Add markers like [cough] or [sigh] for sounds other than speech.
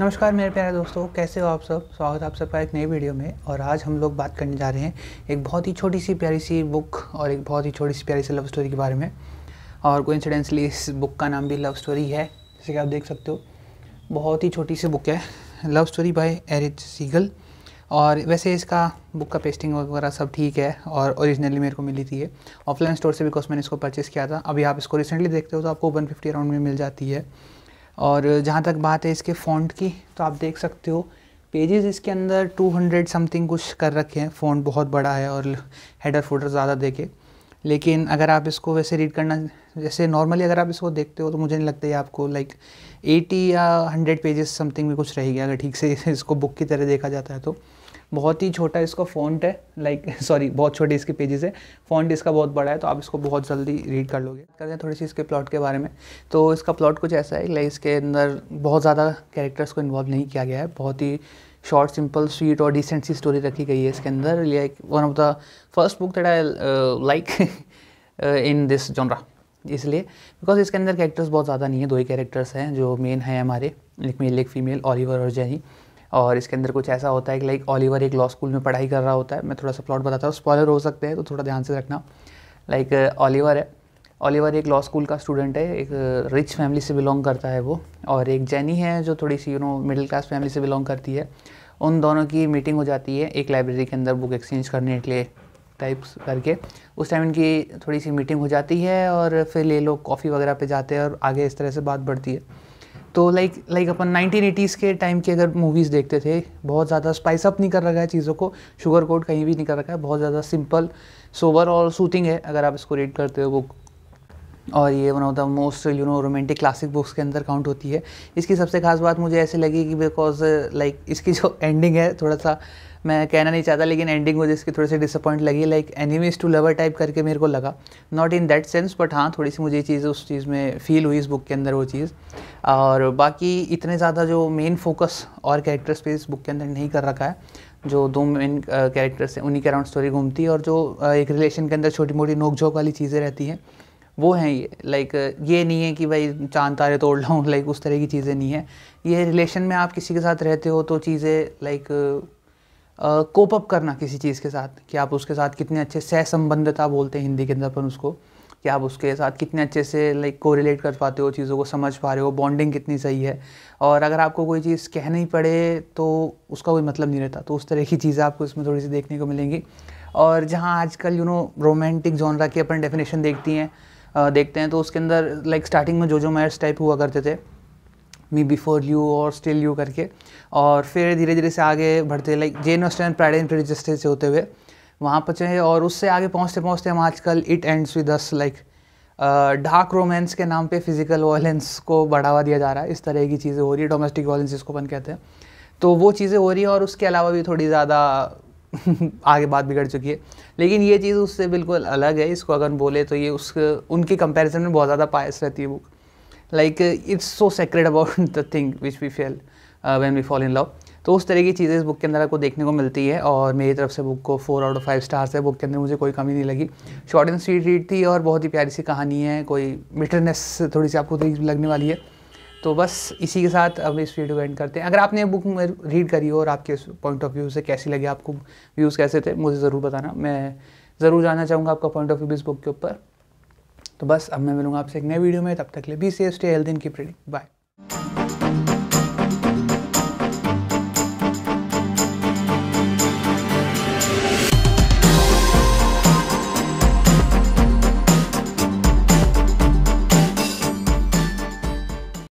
नमस्कार मेरे प्यारे दोस्तों कैसे हो आप सब स्वागत आप सबका एक नई वीडियो में और आज हम लोग बात करने जा रहे हैं एक बहुत ही छोटी सी प्यारी सी बुक और एक बहुत ही छोटी सी प्यारी सी लव स्टोरी के बारे में और कोइंसिडेंसली इस बुक का नाम भी लव स्टोरी है जैसे कि आप देख सकते हो बहुत ही छोटी सी बुक है Love Story by Erich Segal और वैसे इसका बुक का पेस्टिंग वगैरह सब ठीक है और ओरिजिनली मेरे को मिली थी ये ऑफलाइन स्टोर से बिकॉज मैंने इसको परचेस किया था अभी आप इसको रिसेंटली देखते हो तो आपको वन फिफ्टी अराउंड में मिल जाती है और जहाँ तक बात है इसके फ़ॉन्ट की तो आप देख सकते हो पेजेस इसके अंदर 200 समथिंग कुछ कर रखे हैं फ़ॉन्ट बहुत बड़ा है और हेडर फोटर ज़्यादा देखे लेकिन अगर आप इसको वैसे रीड करना जैसे नॉर्मली अगर आप इसको देखते हो तो मुझे नहीं लगता है आपको लाइक 80 या 100 पेजेस समथिंग में कुछ रहेगा अगर ठीक से [laughs] इसको बुक की तरह देखा जाता है तो बहुत ही छोटा इसका फॉन्ट है लाइक सॉरी [laughs] बहुत छोटे इसके पेजेस है फॉन्ट इसका बहुत बड़ा है तो आप इसको बहुत जल्दी रीड कर लोगे करते हैं थोड़ी सी इसके प्लॉट के बारे में तो इसका प्लॉट कुछ ऐसा है लाइक इसके अंदर बहुत ज़्यादा कैरेक्टर्स को इन्वॉल्व नहीं किया गया है बहुत ही शॉर्ट सिंपल स्वीट और डिसेंट सी स्टोरी रखी गई है इसके अंदर like one of the first book that I like in this genre इसलिए बिकॉज इसके अंदर कैरेक्टर्स बहुत ज़्यादा नहीं है दो ही कैरेक्टर्स हैं जो मेन हैं हमारे एक मेल एक फीमेल ऑलिवर और जैनी और इसके अंदर कुछ ऐसा होता है कि लाइक ऑलिवर एक लॉ स्कूल में पढ़ाई कर रहा होता है मैं थोड़ा सा प्लॉट बताता हूँ स्पॉलर हो सकते हैं तो थोड़ा ध्यान से रखना लाइक ऑलिवर uh, है ऑलिवर एक लॉ स्कूल का स्टूडेंट है एक रिच uh, फैमिली से बिलोंग करता है वो और एक जैनी है जो थोड़ी सी you know middle class family से बिलोंग करती है उन दोनों की मीटिंग हो जाती है एक लाइब्रेरी के अंदर बुक एक्सचेंज करने के लिए टाइप्स करके उस टाइम इनकी थोड़ी सी मीटिंग हो जाती है और फिर ये लोग कॉफ़ी वगैरह पे जाते हैं और आगे इस तरह से बात बढ़ती है तो लाइक लाइक अपन नाइनटीन एटीज़ के टाइम की अगर मूवीज़ देखते थे बहुत ज़्यादा स्पाइस अप नहीं कर रखा है चीज़ों को शुगर कोट कहीं भी नहीं कर रखा है बहुत ज़्यादा सिंपल सोवर और सूथिंग है अगर आप इसको रीड करते हो बुक और ये one of the most you know romantic classic books के अंदर काउंट होती है इसकी सबसे खास बात मुझे ऐसे लगी कि बिकॉज लाइक like, इसकी जो एंडिंग है थोड़ा सा मैं कहना नहीं चाहता लेकिन एंडिंग मुझे इसकी थोड़ी सी डिसअपॉइंट लगी like enemies to lover type करके मेरे को लगा not in that sense but हाँ थोड़ी सी मुझे चीज़ उस चीज़ में फील हुई इस बुक के अंदर वो चीज़ और बाकी इतने ज़्यादा जो मेन फोकस और कैरेक्टर्स पे इस बुक के अंदर नहीं कर रखा है जो दो मेन कैरेक्टर्स हैं उन्हीं के अराउंड स्टोरी घूमती है और जो एक रिलेशन के अंदर छोटी मोटी नोकझोंक वाली चीज़ें रहती हैं वो हैं ये लाइक ये नहीं है कि भाई चांद तारे तोड़ लाऊँ लाइक उस तरह की चीज़ें नहीं है ये रिलेशन में आप किसी के साथ रहते हो तो चीज़ें लाइक कोप अप करना किसी चीज़ के साथ कि आप उसके साथ कितने अच्छे सह संबंधता बोलते हैं हिंदी के अंदर अपन उसको कि आप उसके साथ कितने अच्छे से लाइक कोरिलेट कर पाते हो चीज़ों को समझ पा रहे हो बॉन्डिंग कितनी सही है और अगर आपको कोई चीज़ कहनी पड़े तो उसका कोई मतलब नहीं रहता तो उस तरह की चीज़ें आपको इसमें थोड़ी सी देखने को मिलेंगी और जहाँ आजकल यू नो रोमांटिक जॉनरा की अपन डेफिनेशन देखती हैं देखते हैं तो उसके अंदर लाइक स्टार्टिंग में जो जो मैर्स टाइप हुआ करते थे मी बिफोर यू और स्टिल यू करके और फिर धीरे धीरे से आगे बढ़ते like Jane Austen pride and prejudice से होते हुए वहाँ पहुँचे और उससे आगे पहुँचते पहुँचते हम आजकल it ends with us like dark romance के नाम पे फिजिकल वायलेंस को बढ़ावा दिया जा रहा है इस तरह की चीज़ें हो रही है डोमेस्टिक वायलेंस जिसको अपन कहते हैं तो वो चीज़ें हो रही है और उसके अलावा भी थोड़ी ज़्यादा [laughs] आगे बात बिगड़ चुकी है लेकिन ये चीज़ उससे बिल्कुल अलग है इसको अगर बोले तो ये उस उनके कंपैरिजन में बहुत ज़्यादा पायस रहती है book like it's so sacred about the thing which we feel when we fall in love तो उस तरह की चीज़ें इस बुक के अंदर आपको देखने को मिलती है और मेरी तरफ से बुक को four out of five stars है बुक के अंदर मुझे कोई कमी नहीं लगी शॉर्ट एंड स्वीट रीड थी और बहुत ही प्यारी सी कहानी है कोई मिटरनेस थोड़ी सी आपको लगने वाली है तो बस इसी के साथ अब इस वीडियो को एंड करते हैं अगर आपने बुक रीड करी हो और आपके पॉइंट ऑफ व्यू से कैसी लगी आपको व्यूज़ कैसे थे मुझे ज़रूर बताना मैं ज़रूर जानना चाहूँगा आपका पॉइंट ऑफ व्यू इस बुक के ऊपर तो बस अब मैं मिलूंगा आपसे एक नए वीडियो में तब तक ले be safe stay healthy keep reading bye